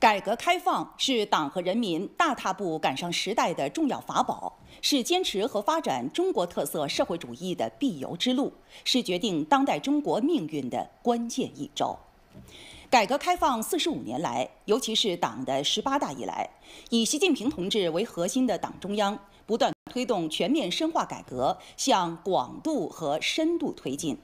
改革开放是党和人民大踏步赶上时代的重要法宝，是坚持和发展中国特色社会主义的必由之路，是决定当代中国命运的关键一招。改革开放四十五年来，尤其是党的十八大以来，以习近平同志为核心的党中央不断推动全面深化改革向广度和深度推进。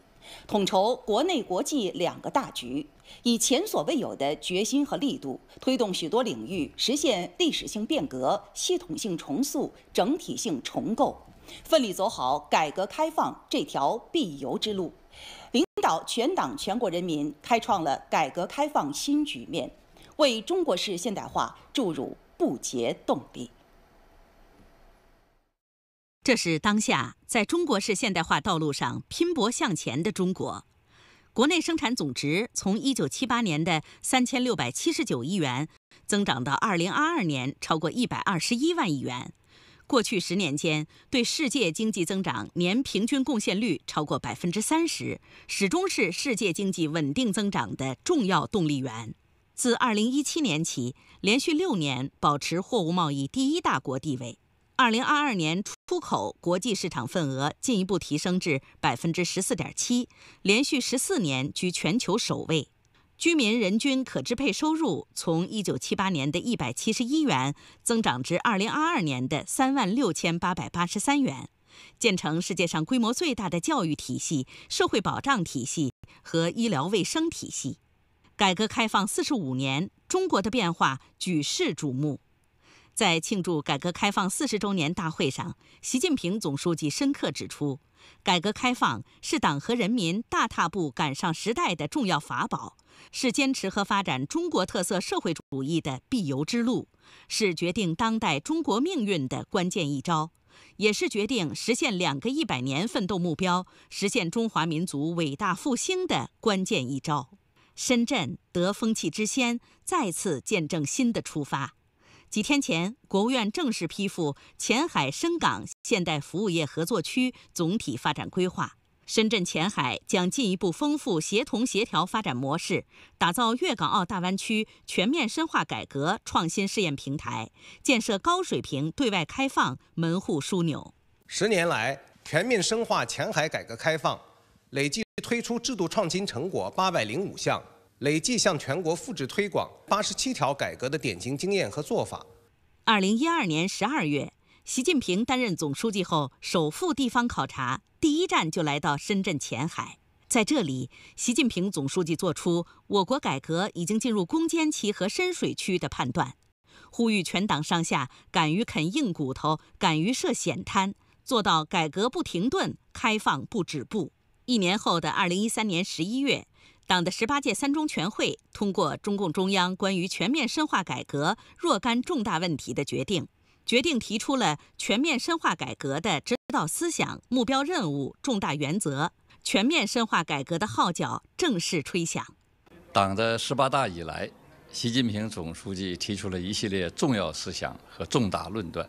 统筹国内国际两个大局，以前所未有的决心和力度，推动许多领域实现历史性变革、系统性重塑、整体性重构，奋力走好改革开放这条必由之路，领导全党全国人民开创了改革开放新局面，为中国式现代化注入不竭动力。这是当下在中国式现代化道路上拼搏向前的中国。国内生产总值从1978年的3679亿元增长到2022年超过121万亿元。过去十年间，对世界经济增长年平均贡献率超过30%，始终是世界经济稳定增长的重要动力源。自2017年起，连续六年保持货物贸易第一大国地位。二零二二年出口国际市场份额进一步提升至百分之十四点七，连续十四年居全球首位。居民人均可支配收入从一九七八年的一百七十一元增长至二零二二年的三万六千八百八十三元，建成世界上规模最大的教育体系、社会保障体系和医疗卫生体系。改革开放四十五年，中国的变化举世瞩目。在庆祝改革开放四十周年大会上，习近平总书记深刻指出，改革开放是党和人民大踏步赶上时代的重要法宝，是坚持和发展中国特色社会主义的必由之路，是决定当代中国命运的关键一招，也是决定实现“两个一百年”奋斗目标、实现中华民族伟大复兴的关键一招。深圳得风气之先，再次见证新的出发。几天前，国务院正式批复《前海深港现代服务业合作区总体发展规划》。深圳前海将进一步丰富协同协调发展模式，打造粤港澳大湾区全面深化改革创新试验平台，建设高水平对外开放门户枢纽。十年来，全面深化前海改革开放，累计推出制度创新成果八百零五项。累计向全国复制推广八十七条改革的典型经验和做法。二零一二年十二月，习近平担任总书记后，首赴地方考察，第一站就来到深圳前海。在这里，习近平总书记作出我国改革已经进入攻坚期和深水区的判断，呼吁全党上下敢于啃硬骨头，敢于涉险滩，做到改革不停顿，开放不止步。一年后的二零一三年十一月。党的十八届三中全会通过《中共中央关于全面深化改革若干重大问题的决定》，决定提出了全面深化改革的指导思想、目标任务、重大原则，全面深化改革的号角正式吹响。党的十八大以来，习近平总书记提出了一系列重要思想和重大论断，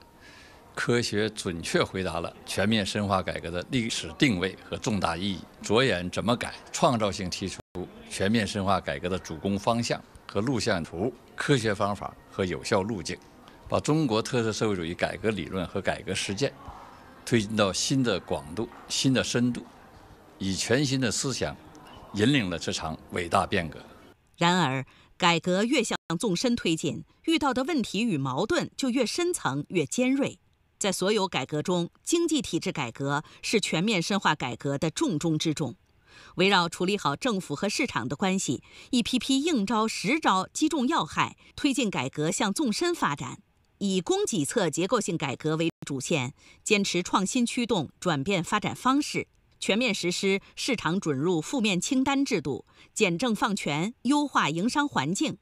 科学准确回答了全面深化改革的历史定位和重大意义，着眼怎么改，创造性提出。全面深化改革的主攻方向和路线图、科学方法和有效路径，把中国特色社会主义改革理论和改革实践推进到新的广度、新的深度，以全新的思想引领了这场伟大变革。然而，改革越向纵深推进，遇到的问题与矛盾就越深层、越尖锐。在所有改革中，经济体制改革是全面深化改革的重中之重。围绕处理好政府和市场的关系，一批批硬招实招击中要害，推进改革向纵深发展，以供给侧结构性改革为主线，坚持创新驱动，转变发展方式，全面实施市场准入负面清单制度，简政放权，优化营商环境，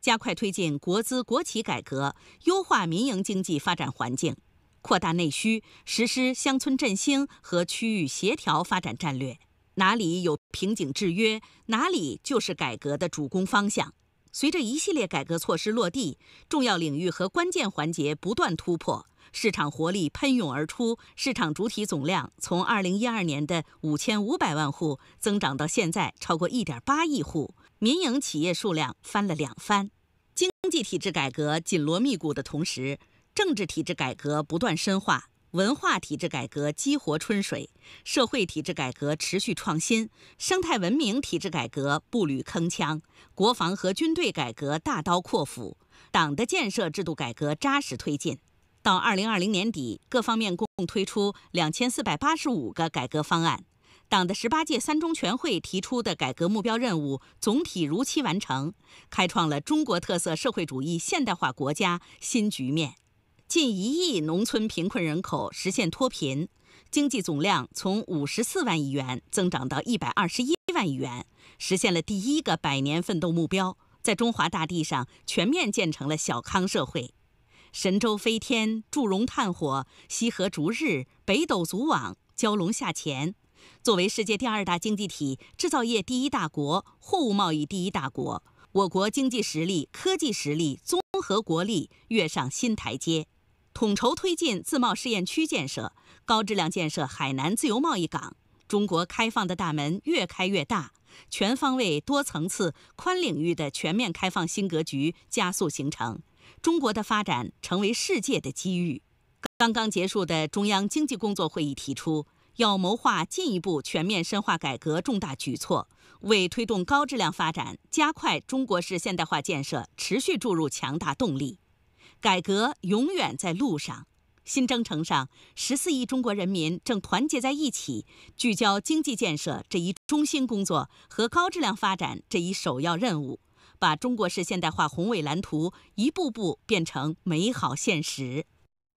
加快推进国资国企改革，优化民营经济发展环境，扩大内需，实施乡村振兴和区域协调发展战略。哪里有瓶颈制约，哪里就是改革的主攻方向。随着一系列改革措施落地，重要领域和关键环节不断突破，市场活力喷涌而出，市场主体总量从2012年的5500万户增长到现在超过1.8亿户，民营企业数量翻了两番。经济体制改革紧锣密鼓的同时，政治体制改革不断深化。文化体制改革激活春水，社会体制改革持续创新，生态文明体制改革步履铿锵，国防和军队改革大刀阔斧，党的建设制度改革扎实推进。到二零二零年底，各方面共推出两千四百八十五个改革方案。党的十八届三中全会提出的改革目标任务总体如期完成，开创了中国特色社会主义现代化国家新局面。近一亿农村贫困人口实现脱贫，经济总量从五十四万亿元增长到一百二十一万亿元，实现了第一个百年奋斗目标，在中华大地上全面建成了小康社会。神州飞天、祝融探火、西河逐日、北斗组网、蛟龙下潜，作为世界第二大经济体、制造业第一大国、货物贸易第一大国，我国经济实力、科技实力、综合国力跃上新台阶。统筹推进自贸试验区建设，高质量建设海南自由贸易港，中国开放的大门越开越大，全方位、多层次、宽领域的全面开放新格局加速形成，中国的发展成为世界的机遇。刚刚结束的中央经济工作会议提出，要谋划进一步全面深化改革重大举措，为推动高质量发展、加快中国式现代化建设持续注入强大动力。改革永远在路上，新征程上，十四亿中国人民正团结在一起，聚焦经济建设这一中心工作和高质量发展这一首要任务，把中国式现代化宏伟蓝图一步步变成美好现实。